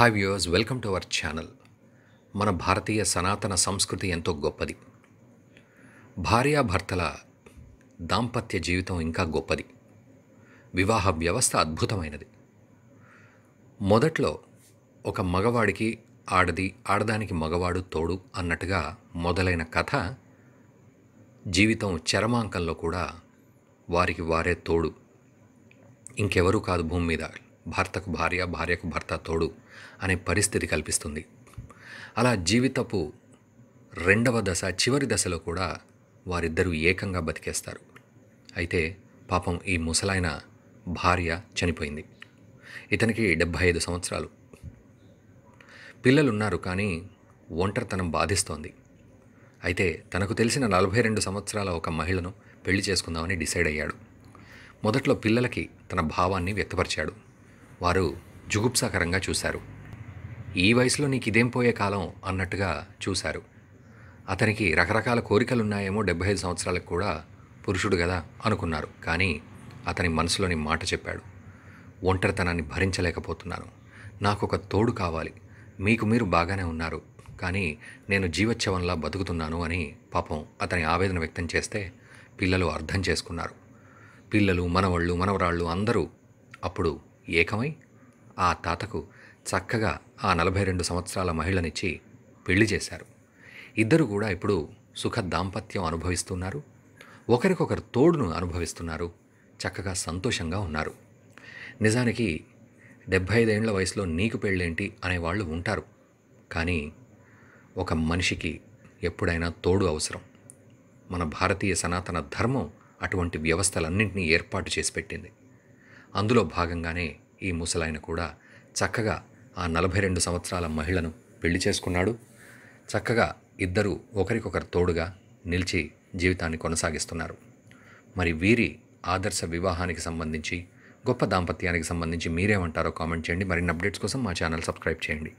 hi viewers welcome to our channel మన భారతీయ సనాతన సంస్కృతి ఎంతో గొప్పది భార్యాభర్తల దాంపత్య జీవితం ఇంకా గొప్పది వివాహ వ్యవస్థ అద్భుతమైనది మొదట్లో ఒక మగవాడికి ఆడది ఆడదానికి మగవాడు తోడు అన్నట్టుగా మొదలైన కథ జీవితం చరమాంకంలో కూడా వారికి వారే తోడు ఇంకెవరూ కాదు భూమి మీద భర్తకు భార్య భార్యకు భర్త తోడు అనే పరిస్థితి కల్పిస్తుంది అలా జీవితపు రెండవ దశ చివరి దశలో కూడా వారిద్దరూ ఏకంగా బతికేస్తారు అయితే పాపం ఈ ముసలాయన భార్య చనిపోయింది ఇతనికి డెబ్భై ఐదు సంవత్సరాలు పిల్లలున్నారు కానీ ఒంటరితనం బాధిస్తోంది అయితే తనకు తెలిసిన నలభై రెండు సంవత్సరాల ఒక మహిళను పెళ్లి చేసుకుందామని డిసైడ్ అయ్యాడు మొదట్లో పిల్లలకి తన భావాన్ని వ్యక్తపరిచాడు వారు జుగుప్సాకరంగా చూశారు ఈ వయసులో నీకు ఇదేం పోయే కాలం అన్నట్టుగా చూశారు అతనికి రకరకాల కోరికలున్నాయేమో డెబ్బై ఐదు సంవత్సరాలకు కూడా పురుషుడు కదా అనుకున్నారు కానీ అతని మనసులోని మాట చెప్పాడు ఒంటరితనాన్ని భరించలేకపోతున్నాను నాకు ఒక తోడు కావాలి మీకు మీరు బాగానే ఉన్నారు కానీ నేను జీవోత్సవంలా బతుకుతున్నాను అని పాపం అతని ఆవేదన వ్యక్తం చేస్తే పిల్లలు అర్థం చేసుకున్నారు పిల్లలు మనవళ్ళు మనవరాళ్ళు అందరూ అప్పుడు ఏకమై ఆ తాతకు చక్కగా ఆ నలభై రెండు సంవత్సరాల మహిళనిచ్చి పెళ్లి చేశారు ఇద్దరు కూడా ఇప్పుడు సుఖ దాంపత్యం అనుభవిస్తున్నారు ఒకరికొకరు తోడును అనుభవిస్తున్నారు చక్కగా సంతోషంగా ఉన్నారు నిజానికి డెబ్భై ఐదేళ్ల వయసులో నీకు పెళ్ళేంటి అనేవాళ్ళు ఉంటారు కానీ ఒక మనిషికి ఎప్పుడైనా తోడు అవసరం మన భారతీయ సనాతన ధర్మం అటువంటి వ్యవస్థలన్నింటినీ ఏర్పాటు చేసి పెట్టింది అందులో భాగంగానే ఈ ముసలాయన కూడా చక్కగా ఆ నలభై రెండు సంవత్సరాల మహిళను పెళ్లి చేసుకున్నాడు చక్కగా ఇద్దరు ఒకరికొకరు తోడుగా నిలిచి జీవితాన్ని కొనసాగిస్తున్నారు మరి వీరి ఆదర్శ వివాహానికి సంబంధించి గొప్ప దాంపత్యానికి సంబంధించి మీరేమంటారో కామెంట్ చేయండి మరిన్ని అప్డేట్స్ కోసం మా ఛానల్ సబ్స్క్రైబ్ చేయండి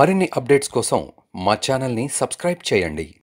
మరిన్ని అప్డేట్స్ కోసం మా ఛానల్ని సబ్స్క్రైబ్ చేయండి